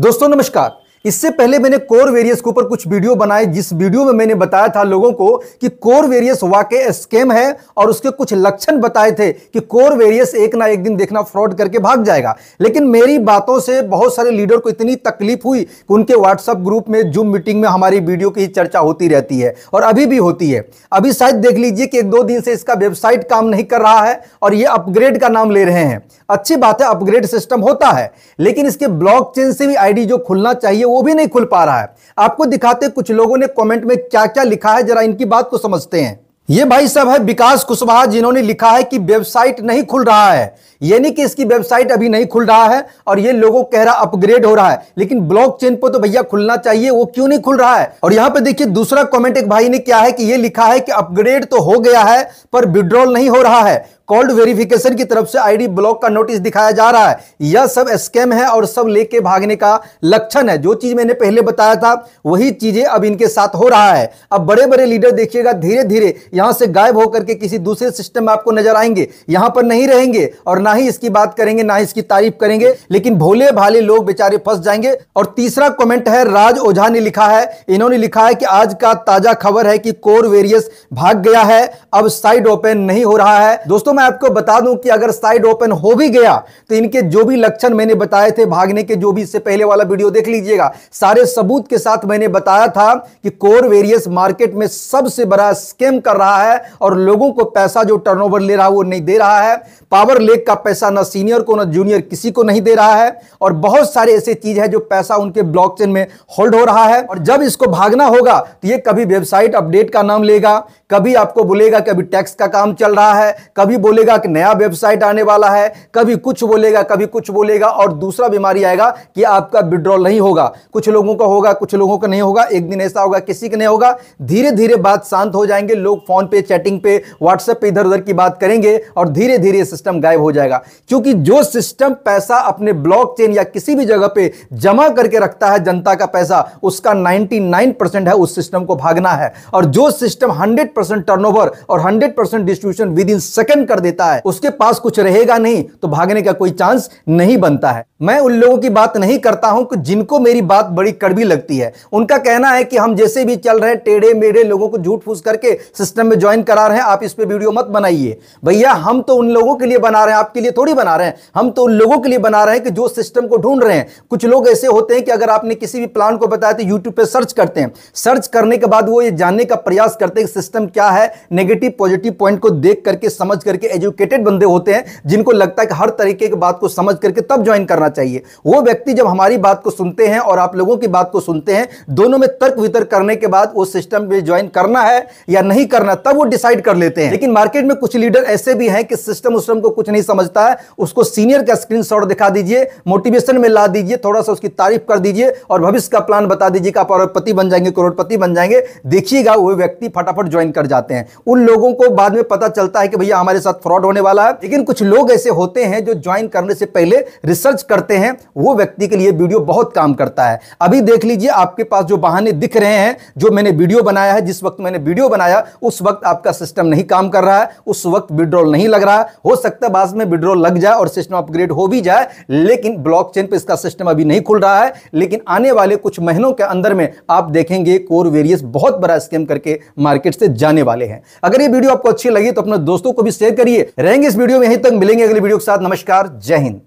दोस्तों नमस्कार इससे पहले मैंने कोर वेरियस के ऊपर कुछ वीडियो बनाए जिस वीडियो में मैंने बताया था लोगों को कि कोर वेरियस वाकई स्कैम है और उसके कुछ लक्षण बताए थे कि कोर वेरियस एक ना एक दिन देखना फ्रॉड करके भाग जाएगा लेकिन मेरी बातों से बहुत सारे लीडर को इतनी तकलीफ हुई कि उनके व्हाट्सअप ग्रुप में जूम मीटिंग में हमारी वीडियो की चर्चा होती रहती है और अभी भी होती है अभी शायद देख लीजिए कि एक दो दिन से इसका वेबसाइट काम नहीं कर रहा है और ये अपग्रेड का नाम ले रहे हैं अच्छी बात है अपग्रेड सिस्टम होता है लेकिन इसके ब्लॉक से भी आईडी जो खुलना चाहिए वो वो भी नहीं खुल पा रहा है आपको दिखाते कुछ लोगों ने कमेंट में क्या क्या लिखा है जरा इनकी बात को समझते हैं ये भाई साहब है विकास कुशवाहा जिन्होंने लिखा है कि वेबसाइट नहीं खुल रहा है यानी कि इसकी वेबसाइट अभी नहीं खुल रहा है और ये लोगों कह रहा अपग्रेड हो रहा है लेकिन ब्लॉक चेन पर तो भैया खुलना चाहिए वो क्यों नहीं खुल रहा है और यहाँ पे देखिए दूसरा कमेंट एक भाई ने क्या है कि ये लिखा है कि अपग्रेड तो हो गया है पर विड्रॉल नहीं हो रहा है कॉल्ड वेरिफिकेशन की तरफ से आईडी ब्लॉक का नोटिस दिखाया जा रहा है यह सब स्कैम है और सब लेके भागने का लक्षण है जो चीज मैंने पहले बताया था वही चीजें अब इनके साथ हो रहा है अब बड़े बड़े लीडर देखिएगा धीरे धीरे यहां से गायब होकर के किसी दूसरे सिस्टम में आपको नजर आएंगे यहां पर नहीं रहेंगे और ना ही इसकी बात करेंगे ना ही इसकी तारीफ करेंगे लेकिन भोले भाले लोग बेचारे फंस जाएंगे और तीसरा कमेंट है राज ओझा ने लिखा है इन्होंने लिखा है कि आज का ताजा खबर है कि कोर वेरियस भाग गया है अब साइड ओपन नहीं हो रहा है दोस्तों मैं आपको बता दूं कि अगर साइड ओपन हो भी गया तो इनके जो भी लक्षण मैंने बताए थे भागने के जो भी इससे पहले वाला वीडियो देख लीजिएगा सारे सबूत के साथ मैंने बताया था कि कोर वेरियस मार्केट में सबसे बड़ा स्कैम कर रहा रहा है और लोगों को पैसा जो टर्नओवर ले रहा है वो नहीं दे रहा है पावर लेक का पैसा ना सीनियर को ना जूनियर किसी को नहीं दे रहा है और बहुत सारे ऐसे चीज है जो पैसा उनके ब्लॉकचेन में होल्ड हो रहा है और जब इसको भागना होगा तो ये कभी वेबसाइट अपडेट का नाम लेगा कभी आपको बोलेगा कि अभी टैक्स का काम चल रहा है कभी बोलेगा कि नया वेबसाइट आने वाला है कभी कुछ बोलेगा कभी कुछ बोलेगा और दूसरा बीमारी आएगा कि आपका विड्रॉल नहीं होगा कुछ लोगों का होगा कुछ लोगों का नहीं होगा एक दिन ऐसा होगा किसी का नहीं होगा धीरे धीरे बात शांत हो जाएंगे लोग फोन पे चैटिंग पे व्हाट्सएप पे इधर उधर की बात करेंगे और धीरे धीरे सिस्टम गायब हो जाएगा क्योंकि जो सिस्टम पैसा अपने चेन या किसी भी जगह पे जमा करके रखता है जनता का पैसा उसका नाइन परसेंट है उस सिस्टम को भागना है और जो सिस्टम हंड्रेड परसेंट टर्नओवर और hundred percent distribution within second कर देता है उसके पास कुछ रहेगा नहीं तो भागने का कोई चांस नहीं बनता है मैं उन लोगों की बात नहीं करता हूं कि जिनको मेरी बात बड़ी कड़वी लगती है उनका कहना है कि हम जैसे भी चल रहे टेढ़े मेढ़े लोगों को झूठ फूस करके सिस्टम में ज्वाइन करा रहे हैं आप इस पर वीडियो मत बनाइए भैया हम तो उन लोगों के लिए बना रहे हैं आपके लिए थोड़ी बना रहे हैं हम तो उन लोगों के लिए बना रहे हैं कि जो सिस्टम को ढूंढ रहे हैं कुछ लोग ऐसे होते हैं कि अगर आपने किसी भी प्लान को बताया तो यूट्यूब पर सर्च करते हैं सर्च करने के बाद वो ये जानने का प्रयास करते हैं कि सिस्टम सिस्टम क्या है नेगेटिव पॉजिटिव पॉइंट को देख करके समझ करके एजुकेटेड बंदे होते हैं जिनको लगता है कि हर तरीके की बात को समझ करके तब ज्वाइन करना चाहिए वो व्यक्ति जब हमारी बात को सुनते हैं और आप लोगों की बात को सुनते हैं दोनों में तर्क वितर्क करने के बाद वो सिस्टम में ज्वाइन करना है या नहीं करना तब वो डिसाइड कर लेते हैं लेकिन मार्केट में कुछ लीडर ऐसे भी हैं कि सिस्टम उस्टम को कुछ नहीं समझता है उसको सीनियर का स्क्रीन दिखा दीजिए मोटिवेशन में ला दीजिए थोड़ा सा उसकी तारीफ कर दीजिए और भविष्य का प्लान बता दीजिए कि आप अरबपति बन जाएंगे करोड़पति बन जाएंगे देखिएगा वो व्यक्ति फटाफट ज्वाइन कर जाते हैं उन लोगों को बाद में पता चलता है कि भैया हमारे साथ फ्रॉड होने वाला है लेकिन कुछ लोग ऐसे होते हैं जो ज्वाइन करने से पहले रिसर्च करते हैं वो व्यक्ति के लिए वीडियो बहुत काम करता है अभी देख लीजिए आपके पास जो बहाने दिख रहे हैं जो मैंने वीडियो बनाया है जिस वक्त मैंने वीडियो बनाया उस वक्त आपका सिस्टम नहीं काम कर रहा है उस वक्त विड्रॉल नहीं लग रहा हो सकता है बाद में विड्रॉल लग जाए और सिस्टम अपग्रेड हो भी जाए लेकिन ब्लॉकचेन पे इसका सिस्टम अभी नहीं खुल रहा है लेकिन आने वाले कुछ महीनों के अंदर में आप देखेंगे कोर वेरियस बहुत बड़ा स्कैम करके मार्केट से जा जाने वाले हैं अगर ये वीडियो आपको अच्छी लगी तो अपने दोस्तों को भी शेयर करिए रहेंगे इस वीडियो में यहीं तक मिलेंगे अगले वीडियो के साथ नमस्कार जय हिंद